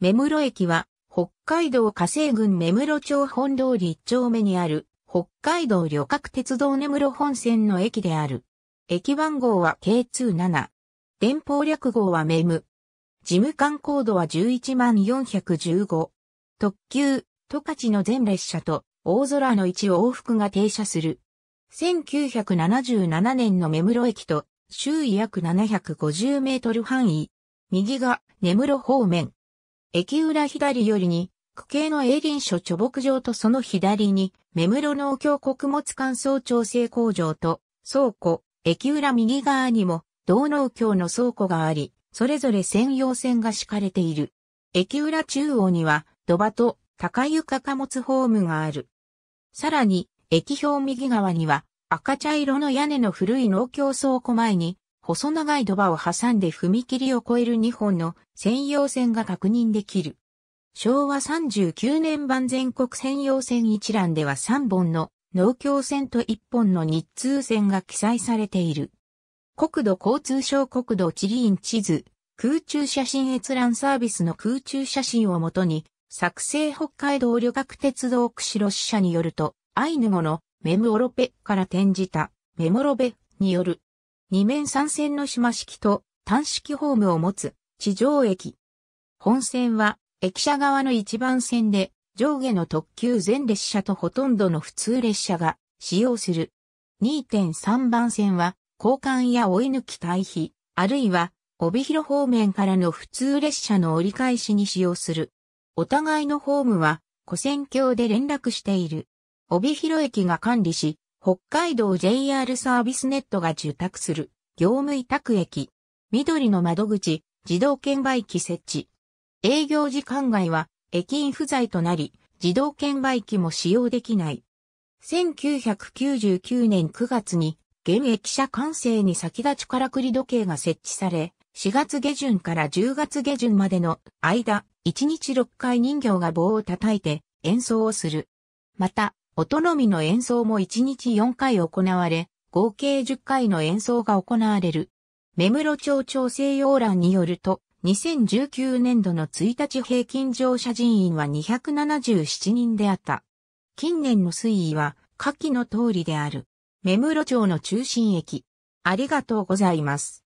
目室駅は、北海道河西郡目室町本通り一丁目にある、北海道旅客鉄道根室本線の駅である。駅番号は K27。電報略号はメム。事務官コードは11415。特急、十勝の全列車と大空の一往復が停車する。1977年の目室駅と周囲約750メートル範囲。右が根室方面。駅裏左よりに、区形の営林所貯木場とその左に、目室農協穀物乾燥調整工場と倉庫、駅裏右側にも、同農協の倉庫があり、それぞれ専用線が敷かれている。駅裏中央には、土場と高床貨物ホームがある。さらに、駅表右側には、赤茶色の屋根の古い農協倉庫前に、細長いドバを挟んで踏切を越える2本の専用線が確認できる。昭和39年版全国専用線一覧では3本の農協線と1本の日通線が記載されている。国土交通省国土地理院地図、空中写真閲覧サービスの空中写真をもとに、作成北海道旅客鉄道釧路支社によると、アイヌ語のメムオロペから転じたメモロベによる二面三線の島式と単式ホームを持つ地上駅。本線は駅舎側の一番線で上下の特急全列車とほとんどの普通列車が使用する。2.3番線は交換や追い抜き対比、あるいは帯広方面からの普通列車の折り返しに使用する。お互いのホームは古線橋で連絡している。帯広駅が管理し、北海道 JR サービスネットが受託する業務委託駅、緑の窓口、自動券売機設置。営業時間外は駅員不在となり、自動券売機も使用できない。1999年9月に、現役者完成に先立ちからくり時計が設置され、4月下旬から10月下旬までの間、1日6回人形が棒を叩いて演奏をする。また、音のみの演奏も1日4回行われ、合計10回の演奏が行われる。目室町調整要欄によると、2019年度の1日平均乗車人員は277人であった。近年の推移は、下記の通りである。目室町の中心駅。ありがとうございます。